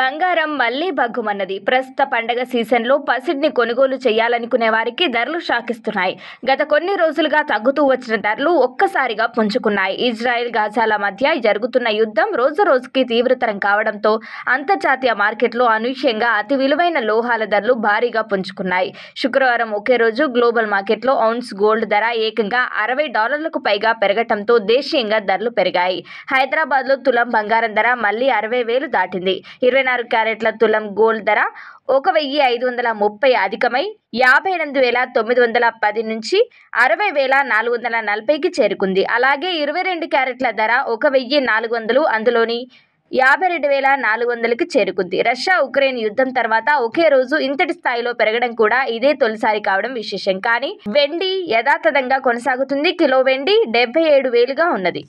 బంగారం మళ్లీ భగ్గుమన్నది ప్రస్తుత పండగ సీజన్లో పసిడ్ని కొనుగోలు చేయాలనుకునే వారికి ధరలు షాకిస్తున్నాయి గత కొన్ని రోజులుగా తగ్గుతూ వచ్చిన ధరలు ఒక్కసారిగా పుంజుకున్నాయి ఇజ్రాయెల్ గాజాల మధ్య జరుగుతున్న యుద్ధం రోజు రోజుకి తీవ్రతరం కావడంతో అంతర్జాతీయ మార్కెట్లో అనూహ్యంగా అతి విలువైన లోహాల ధరలు భారీగా పుంజుకున్నాయి శుక్రవారం ఒకే రోజు గ్లోబల్ మార్కెట్లో ఔన్స్ గోల్డ్ ధర ఏకంగా అరవై డాలర్లకు పైగా పెరగటంతో దేశీయంగా ధరలు పెరిగాయి హైదరాబాద్లో తులం బంగారం ధర మళ్లీ అరవై వేలు దాటింది ఇరవై ఇరవై నాలుగు క్యారెట్ల తులం గోల్డ్ ధర ఒక వెయ్యి ఐదు వందల ముప్పై అధికమై యాభై ఎనిమిది వేల తొమ్మిది వందల పది నుంచి అరవై వేల నాలుగు వందల నలభైకి చేరుకుంది అలాగే ఇరవై రెండు క్యారెట్ల ధర ఒక వెయ్యి నాలుగు వందలు అందులోని యాభై రెండు వేల నాలుగు వందలకి చేరుకుంది రష్యా ఉక్రెయిన్ యుద్ధం తర్వాత ఒకే రోజు ఇంతటి స్థాయిలో పెరగడం కూడా ఇదే తొలిసారి కావడం విశేషం కానీ వెండి యథాతథంగా కొనసాగుతుంది కిలో వెండి డెబ్బై ఏడు వేలుగా ఉన్నది